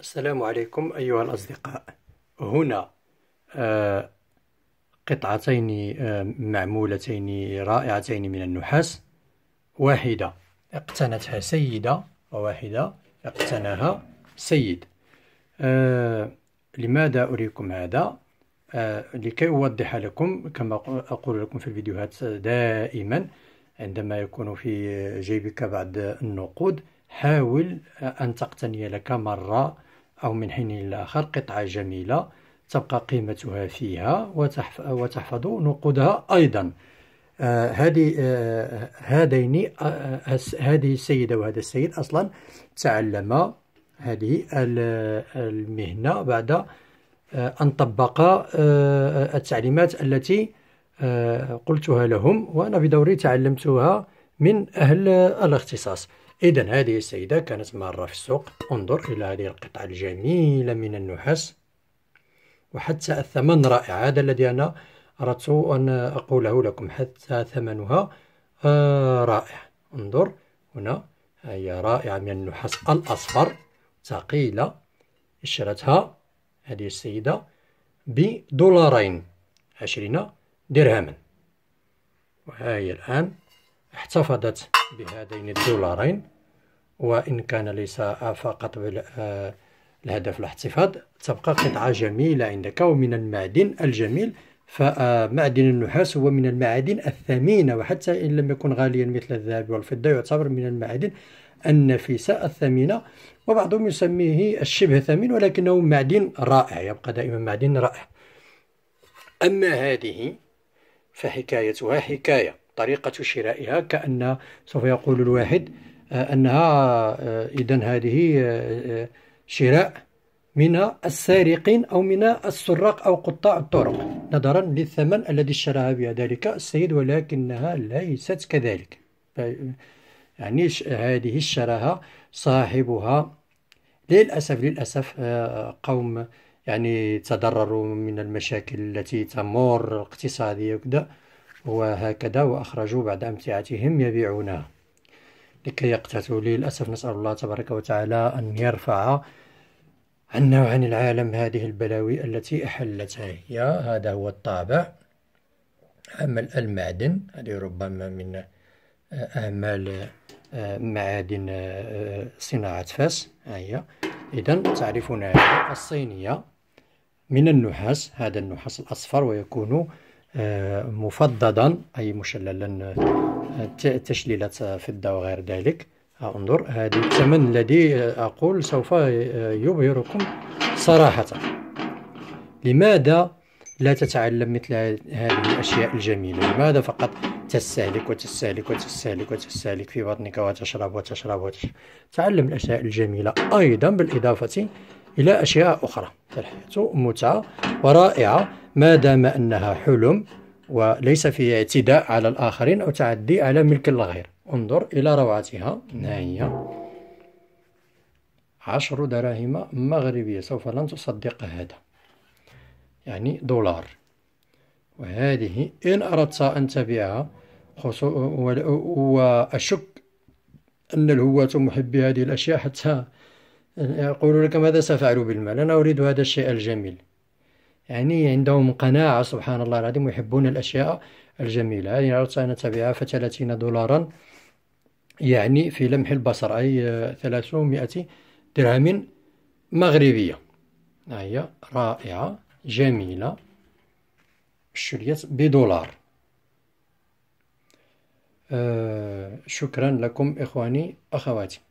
السلام عليكم أيها الأصدقاء هنا آه، قطعتين آه، معمولتين رائعتين من النحاس واحدة اقتنتها سيدة وواحدة اقتناها سيد آه، لماذا أريكم هذا؟ لكي أوضح لكم كما أقول لكم في الفيديوهات دائما عندما يكون في جيبك بعض النقود حاول أن تقتني لك مرة أو من حين إلى آخر قطعة جميلة تبقى قيمتها فيها وتحفظ نقودها أيضا آه، هذه آه، هذين آه، هذه السيدة وهذا السيد أصلا تعلم هذه المهنة بعد أن طبق التعليمات التي قلتها لهم وأنا بدوري تعلمتها من أهل الاختصاص إذا هذه السيدة كانت مارة في السوق انظر إلى هذه القطعة الجميلة من النحاس وحتى الثمن رائع هذا الذي أنا أردت أن أقوله لكم حتى ثمنها آه رائع انظر هنا هي رائعة من النحاس الأصفر ثقيلة اشترتها هذه السيدة بدولارين عشرين درهما وهي الآن احتفظت بهذين الدولارين وإن كان ليس فقط آه، الهدف الاحتفاظ تبقى قطعة جميلة عندك ومن المعدن الجميل فمعدن النحاس هو من المعادن الثمينة وحتى إن لم يكن غاليا مثل الذهب والفضة يعتبر من المعادن النفيسة الثمينة وبعضهم يسميه الشبه ثمين ولكنه معدن رائع يبقى دائما معدن رائع أما هذه فحكايتها حكاية طريقة شرائها كأن سوف يقول الواحد آه، أنها آه، إذا هذه آه، شراء من السارقين أو من السراق أو قطاع الطرق نظرا للثمن الذي اشتراها بها ذلك السيد ولكنها ليست كذلك يعني هذه اشتراها صاحبها للأسف للأسف قوم يعني تضرروا من المشاكل التي تمر الاقتصادية وكذا وهكذا وأخرجوا بعد أمتعتهم يبيعونها لكي يقتاتوا للأسف نسأل الله تبارك وتعالى أن يرفع عنا وعن العالم هذه البلاوي التي أحلتها هي هذا هو الطابع عمل المعدن هذه ربما من آه، أعمال آه، معادن آه، صناعة فاس هي إذا تعرفون الصينية من النحاس هذا النحاس الأصفر ويكون مفضدا أي مشللا تشليلات فضة وغير ذلك ها انظر هذا الثمن الذي أقول سوف يبهركم صراحة لماذا لا تتعلم مثل هذه الأشياء الجميلة لماذا فقط تستهلك وتستهلك وتستهلك وتستهلك في بطنك وتشرب وتشرب وتشرب تعلم الأشياء الجميلة أيضا بالإضافة إلى أشياء أخرى فالحياة متعة ورائعة ما دام أنها حلم وليس فيه اعتداء على الآخرين أو تعدي على ملك الغير انظر إلى روعتها هي عشر دراهم مغربية سوف لن تصدق هذا يعني دولار وهذه إن أردت أن تبيعها وأشك أن الهواة محبي هذه الأشياء حتى يقولوا لك ماذا سأفعل بالمال أنا أريد هذا الشيء الجميل يعني عندهم قناعة سبحان الله العظيم ويحبون الأشياء الجميلة يعني أردت أن تبيعها فثلاثين دولارا يعني في لمح البصر أي ثلاثمائة درهم مغربية هي رائعة جميلة شريت بدولار آه شكرا لكم إخواني أخواتي